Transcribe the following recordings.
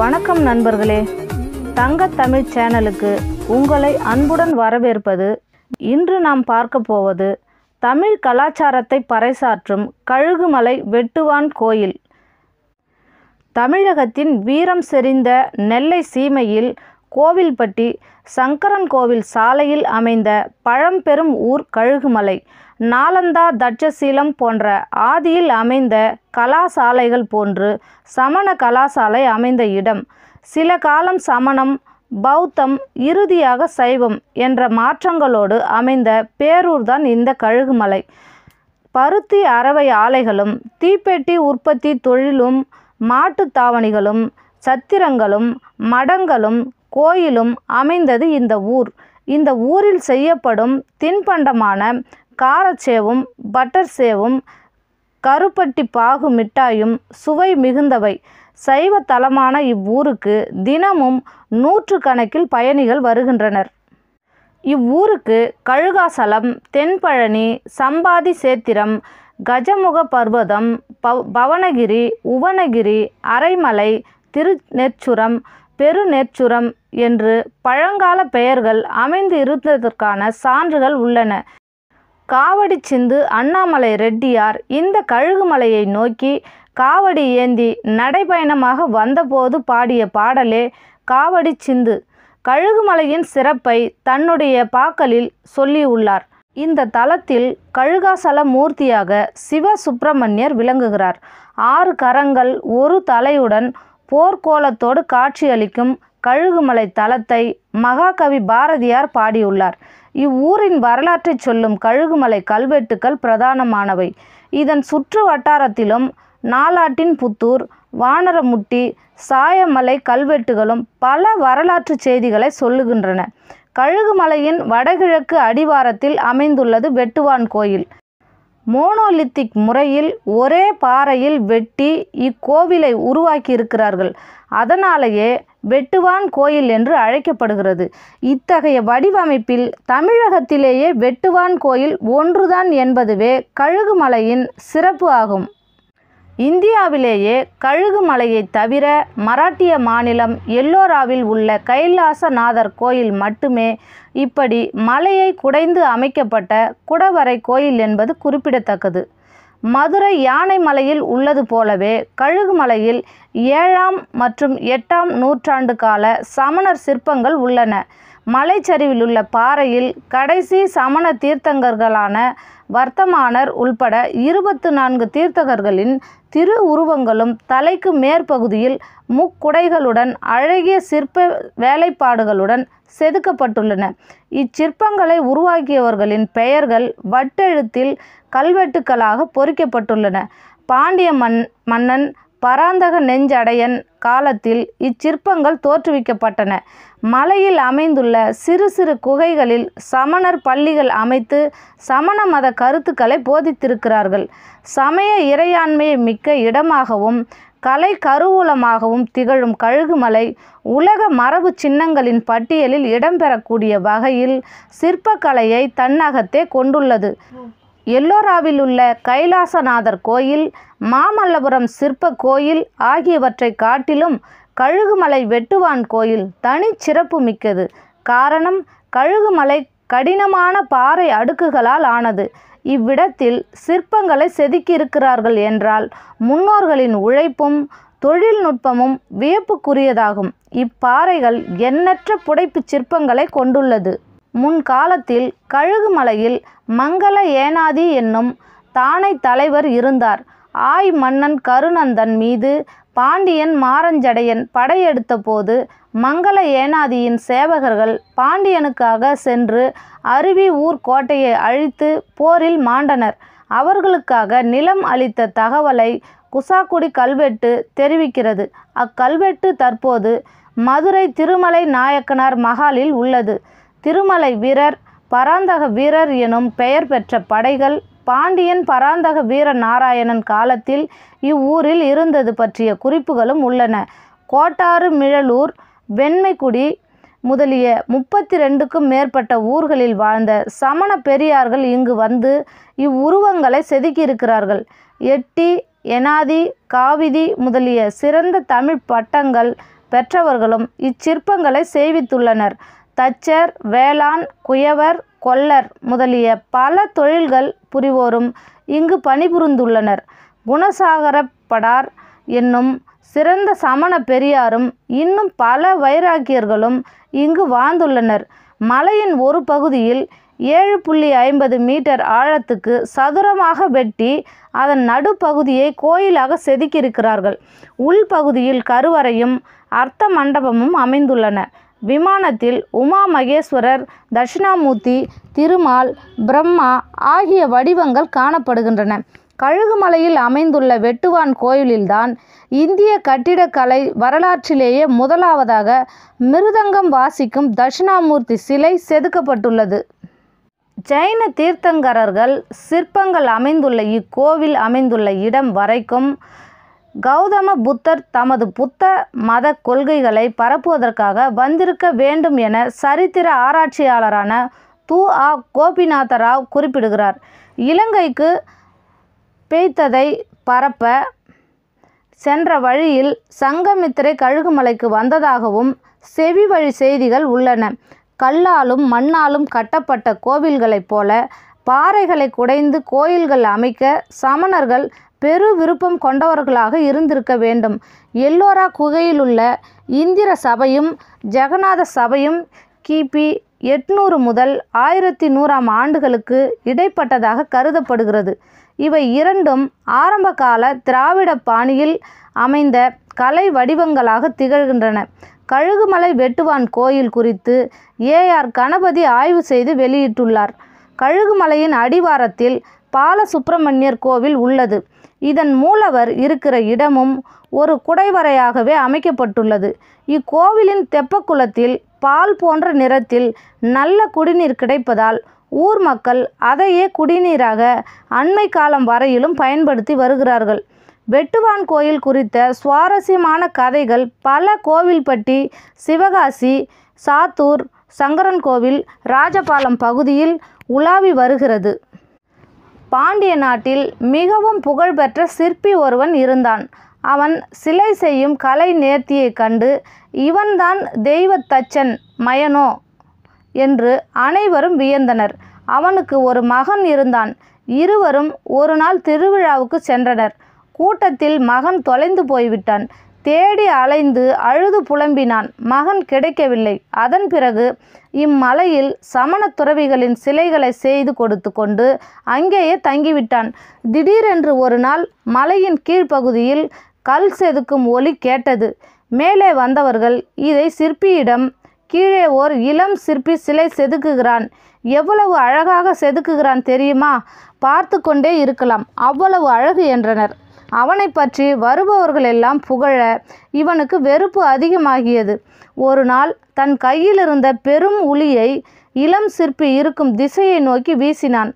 வணக்கம் நண்பர்களே தங்க தமிழ் சேனலுக்கு உங்களை அன்புடன் வரவேற்பது இன்று நாம் பார்க்க போவது தமிழ் கலாச்சாரத்தை பறைசாற்றும் கழுகுமலை வெட்டுவான் கோயில் தமிழகத்தின் வீரம் செறிந்த நெல்லை சீமையில் கோவில்பட்டி சங்கரன் கோவில் சாலையில் அமைந்த பழம்பெரும் ஊர் கழுகுமலை நாலந்தா தட்சசீலம் போன்ற ஆதியில் அமைந்த கலாசாலைகள் போன்று சமண கலாசாலை அமைந்த இடம் சில காலம் சமணம் பௌத்தம் இறுதியாக சைவம் என்ற மாற்றங்களோடு அமைந்த பேரூர்தான் இந்த கழுகுமலை பருத்தி அறவை ஆலைகளும் தீப்பெட்டி உற்பத்தி தொழிலும் மாட்டு தாவணிகளும் சத்திரங்களும் மடங்களும் கோயிலும் அமைந்தது இந்த ஊர் இந்த ஊரில் செய்யப்படும் தின்பண்டமான காரச்சேவும் பட்டர் சேவும் கருப்பட்டி பாகு மிட்டாயும் சுவை மிகுந்தவை சைவ தலமான இவ்வூருக்கு தினமும் நூற்று கணக்கில் பயணிகள் வருகின்றனர் இவ்வூருக்கு கழுகாசலம் தென்பழனி சம்பாதி சேத்திரம் கஜமுக பர்வதம் பவ் பவனகிரி உவனகிரி அரைமலை திருநெச்சுரம் பெருநெச்சுரம் என்று பழங்கால பெயர்கள் அமைந்து இருந்ததற்கான சான்றுகள் உள்ளன காவடி சிந்து அண்ணாமலை ரெட்டியார் இந்த கழுகுமலையை நோக்கி காவடி ஏந்தி நடைபயணமாக வந்தபோது பாடிய பாடலே காவடி சிந்து கழுகுமலையின் சிறப்பை தன்னுடைய பாக்கலில் சொல்லியுள்ளார் இந்த தலத்தில் கழுகாசல மூர்த்தியாக சிவ சுப்பிரமணியர் விளங்குகிறார் ஆறு கரங்கள் ஒரு தலையுடன் போர்க்கோலத்தோடு காட்சியளிக்கும் கழுகுமலை தலத்தை மகாகவி பாரதியார் பாடியுள்ளார் இவ்வூரின் வரலாற்றை சொல்லும் கழுகுமலை கல்வெட்டுக்கள் பிரதானமானவை இதன் சுற்று வட்டாரத்திலும் நாலாட்டின் புத்தூர் வானரமுட்டி சாயமலை கல்வெட்டுகளும் பல வரலாற்று செய்திகளை சொல்லுகின்றன கழுகுமலையின் வடகிழக்கு அடிவாரத்தில் அமைந்துள்ளது வெட்டுவான் கோயில் மோனோலித்திக் முறையில் ஒரே பாறையில் வெட்டி இக்கோவிலை உருவாக்கி இருக்கிறார்கள் அதனாலேயே வெட்டுவான் கோயில் என்று அழைக்கப்படுகிறது இத்தகைய வடிவமைப்பில் தமிழகத்திலேயே வெட்டுவான் கோயில் ஒன்றுதான் என்பதுவே கழுகுமலையின் சிறப்பு ஆகும் இந்தியாவிலேயே கழுகுமலையை தவிர மராட்டிய மாநிலம் எல்லோராவில் உள்ள கைலாசநாதர் கோயில் மட்டுமே இப்படி மலையை குடைந்து அமைக்கப்பட்ட குடவரை கோயில் என்பது குறிப்பிடத்தக்கது மதுரை யானை மலையில் உள்ளது போலவே கழுகுமலையில் ஏழாம் மற்றும் எட்டாம் நூற்றாண்டு கால சமணர் சிற்பங்கள் உள்ளன மலைச்சரிவிலுள்ள பாறையில் கடைசி சமண தீர்த்தங்கர்களான வர்த்தமானர் உள்பட இருபத்து நான்கு தீர்த்தகர்களின் திரு உருவங்களும் தலைக்கு மேற்பகுதியில் முக்குடைகளுடன் அழகிய சிற்ப வேலைப்பாடுகளுடன் செதுக்கப்பட்டுள்ளன இச்சிற்பங்களை உருவாக்கியவர்களின் பெயர்கள் வட்டெழுத்தில் கல்வெட்டுக்களாக பொறிக்கப்பட்டுள்ளன பாண்டிய மன் மன்னன் பராந்தக நெஞ்சடையன் காலத்தில் இச்சிற்பங்கள் தோற்றுவிக்கப்பட்டன மலையில் அமைந்துள்ள சிறு சிறு குகைகளில் சமணர் பள்ளிகள் அமைத்து சமண மத கருத்துக்களை போதித்திருக்கிறார்கள் சமய இறையாண்மையை மிக்க இடமாகவும் கலை கருவூலமாகவும் திகழும் கழுகுமலை உலக மரபு சின்னங்களின் பட்டியலில் இடம்பெறக்கூடிய வகையில் சிற்பக்கலையை தன்னகத்தே கொண்டுள்ளது எல்லோராவில் உள்ள கைலாசநாதர் கோயில் மாமல்லபுரம் சிற்ப கோயில் ஆகியவற்றை காட்டிலும் கழுகுமலை வெட்டுவான் கோயில் தனி சிறப்பு மிக்கது காரணம் கழுகுமலை கடினமான பாறை அடுக்குகளால் ஆனது இவ்விடத்தில் சிற்பங்களை செதுக்கியிருக்கிறார்கள் என்றால் முன்னோர்களின் உழைப்பும் தொழில்நுட்பமும் வியப்புக்குரியதாகும் இப்பாறைகள் எண்ணற்ற புடைப்பு சிற்பங்களை கொண்டுள்ளது முன்காலத்தில் கழுகுமலையில் மங்கள ஏனாதி என்னும் தானை தலைவர் இருந்தார் ஆய் மன்னன் கருநந்தன் மீது பாண்டியன் மாரஞ்சடையன் படையெடுத்த போது மங்கள ஏனாதியின் சேவகர்கள் பாண்டியனுக்காக சென்று அருவி ஊர் கோட்டையை அழித்து போரில் மாண்டனர் அவர்களுக்காக நிலம் அளித்த தகவலை குசாக்குடி கல்வெட்டு தெரிவிக்கிறது அக்கல்வெட்டு தற்போது மதுரை திருமலை நாயக்கனார் மகாலில் உள்ளது திருமலை வீரர் பராந்தக வீரர் எனும் பெயர் பெற்ற படைகள் பாண்டியன் பராந்தக வீர நாராயணன் காலத்தில் இவ்வூரில் இருந்தது பற்றிய குறிப்புகளும் உள்ளன கோட்டாறு மிழலூர் வெண்மைக்குடி முதலிய முப்பத்தி ரெண்டுக்கும் மேற்பட்ட ஊர்களில் வாழ்ந்த சமண பெரியார்கள் இங்கு வந்து இவ்வுருவங்களை செதுக்கியிருக்கிறார்கள் எட்டி எனாதி காவிதி முதலிய சிறந்த தமிழ் பட்டங்கள் பெற்றவர்களும் இச்சிற்பங்களை செய்வித்துள்ளனர் தச்சர் வேளாண் குயவர் கொல்லர் முதலிய பல தொழில்கள் புரிவோரும் இங்கு பணிபுரிந்துள்ளனர் குணசாகரப்படார் என்னும் சிறந்த சமண பெரியாரும் இன்னும் பல வைராக்கியர்களும் இங்கு வாழ்ந்துள்ளனர் மலையின் ஒரு பகுதியில் ஏழு புள்ளி ஐம்பது மீட்டர் ஆழத்துக்கு சதுரமாக வெட்டி அதன் நடுப்பகுதியை கோயிலாக செதுக்கியிருக்கிறார்கள் உள்பகுதியில் கருவறையும் அர்த்த மண்டபமும் அமைந்துள்ளன விமானத்தில் உமா மகேஸ்வரர் தட்சிணாமூர்த்தி திருமால் பிரம்மா ஆகிய வடிவங்கள் காணப்படுகின்றன கழுகுமலையில் அமைந்துள்ள வெட்டுவான் கோயிலில்தான் இந்திய கட்டிடக்கலை வரலாற்றிலேயே முதலாவதாக மிருதங்கம் வாசிக்கும் தட்சிணாமூர்த்தி சிலை செதுக்கப்பட்டுள்ளது ஜைன தீர்த்தங்கரர்கள் சிற்பங்கள் அமைந்துள்ள இக்கோவில் அமைந்துள்ள இடம் வரைக்கும் கௌதம புத்தர் தமது புத்த மத கொள்கைகளை பரப்புவதற்காக வந்திருக்க வேண்டும் என சரித்திர ஆராய்ச்சியாளரான து ஆ கோபிநாத ராவ் குறிப்பிடுகிறார் இலங்கைக்கு பெய்த்ததை பரப்ப சென்ற வழியில் சங்கமித்திரை கழுகுமலைக்கு வந்ததாகவும் செவி வழி செய்திகள் உள்ளன கல்லாலும் மண்ணாலும் கட்டப்பட்ட கோவில்களைப் போல பாறைகளை குடைந்து கோயில்கள் அமைக்க சமணர்கள் பெரு விருப்பம் கொண்டவர்களாக இருந்திருக்க வேண்டும் எல்லோரா குகையில் உள்ள இந்திர சபையும் ஜெகநாத சபையும் கிபி எட்நூறு முதல் ஆயிரத்தி நூறாம் ஆண்டுகளுக்கு இடைப்பட்டதாக கருதப்படுகிறது இவை இரண்டும் ஆரம்பகால திராவிட பாணியில் அமைந்த கலை வடிவங்களாக திகழ்கின்றன கழுகுமலை வெட்டுவான் கோயில் குறித்து ஏஆர் கணபதி ஆய்வு செய்து வெளியிட்டுள்ளார் கழுகுமலையின் அடிவாரத்தில் பாலசுப்பிரமணியர் கோவில் உள்ளது இதன் மூலவர் இருக்கிற இடமும் ஒரு குடைவரையாகவே அமைக்கப்பட்டுள்ளது இக்கோவிலின் தெப்பக்குளத்தில் பால் போன்ற நிறத்தில் நல்ல குடிநீர் கிடைப்பதால் ஊர் மக்கள் அதையே குடிநீராக அண்மை காலம் வரையிலும் பயன்படுத்தி வருகிறார்கள் வெட்டுவான் கோயில் குறித்த சுவாரஸ்யமான கதைகள் பல கோவில்பட்டி சிவகாசி சாத்தூர் சங்கரன் கோவில் ராஜபாலம் பகுதியில் உலாவி வருகிறது பாண்டிய நாட்டில் மிகவும் புகழ்பெற்ற சிற்பி ஒருவன் இருந்தான் அவன் சிலை செய்யும் கலை நேர்த்தியைக் கண்டு இவன்தான் தெய்வ தச்சன் மயனோ என்று அனைவரும் வியந்தனர் அவனுக்கு ஒரு மகன் இருந்தான் இருவரும் ஒரு நாள் திருவிழாவுக்கு சென்றனர் கூட்டத்தில் மகன் தொலைந்து போய்விட்டான் தேடி அலைந்து அழுது புலம்பினான் மகன் கிடைக்கவில்லை அதன் பிறகு இம்மலையில் சமண துறவிகளின் சிலைகளை செய்து கொடுத்து கொண்டு அங்கேயே தங்கிவிட்டான் திடீரென்று ஒரு நாள் மலையின் கீழ்ப்பகுதியில் கல் செதுக்கும் ஒலி கேட்டது மேலே வந்தவர்கள் இதை சிற்பியிடம் கீழே ஓர் இளம் சிற்பி சிலை செதுக்குகிறான் எவ்வளவு அழகாக செதுக்குகிறான் தெரியுமா பார்த்து கொண்டே இருக்கலாம் அவ்வளவு அழகு என்றனர் அவனை பற்றி வருபவர்களெல்லாம் புகழ இவனுக்கு வெறுப்பு அதிகமாகியது ஒரு நாள் தன் கையில் இருந்த பெரும் உளியை இளம் சிற்பி இருக்கும் திசையை நோக்கி வீசினான்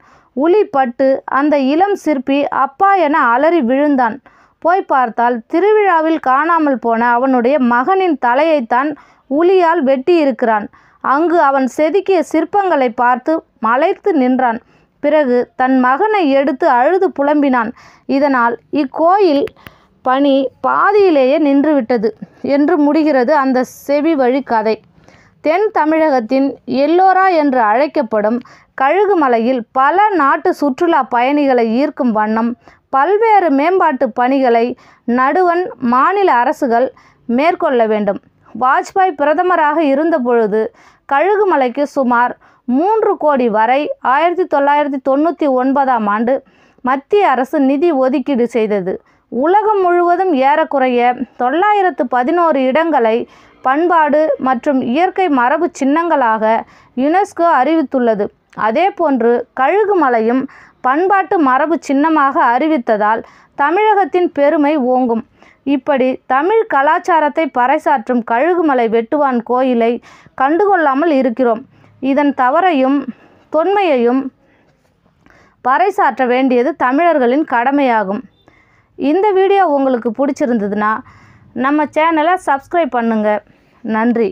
உளி பட்டு அந்த இளம் சிற்பி அப்பா என அலறி விழுந்தான் போய் பார்த்தால் திருவிழாவில் காணாமல் போன அவனுடைய மகனின் தலையைத்தான் உளியால் வெட்டியிருக்கிறான் அங்கு அவன் செதுக்கிய சிற்பங்களை பார்த்து மலைத்து நின்றான் பிறகு தன் மகனை எடுத்து அழுது புலம்பினான் இதனால் இக்கோயில் பணி பாதியிலேயே நின்றுவிட்டது என்று முடிகிறது அந்த செவி வழி கதை தென் தமிழகத்தின் எல்லோரா என்று அழைக்கப்படும் கழுகுமலையில் பல நாட்டு சுற்றுலா பயணிகளை ஈர்க்கும் வண்ணம் பல்வேறு மேம்பாட்டு பணிகளை நடுவன் மாநில அரசுகள் மேற்கொள்ள வேண்டும் வாஜ்பாய் பிரதமராக இருந்தபொழுது கழுகுமலைக்கு சுமார் மூன்று கோடி வரை ஆயிரத்தி தொள்ளாயிரத்தி தொண்ணூற்றி ஒன்பதாம் ஆண்டு மத்திய அரசு நிதி ஒதுக்கீடு செய்தது உலகம் முழுவதும் ஏறக்குறைய தொள்ளாயிரத்து பதினோரு இடங்களை பண்பாடு மற்றும் இயற்கை மரபு சின்னங்களாக யுனெஸ்கோ அறிவித்துள்ளது அதேபோன்று கழுகு மலையும் பண்பாட்டு மரபு சின்னமாக அறிவித்ததால் தமிழகத்தின் பெருமை ஓங்கும் இப்படி தமிழ் கலாச்சாரத்தை பறைசாற்றும் கழுகுமலை வெட்டுவான் கோயிலை கண்டுகொள்ளாமல் இருக்கிறோம் இதன் தவறையும் தொன்மையையும் பறைசாற்ற வேண்டியது தமிழர்களின் கடமையாகும் இந்த வீடியோ உங்களுக்கு பிடிச்சிருந்ததுன்னா நம்ம சேனலை சப்ஸ்கிரைப் பண்ணுங்கள் நன்றி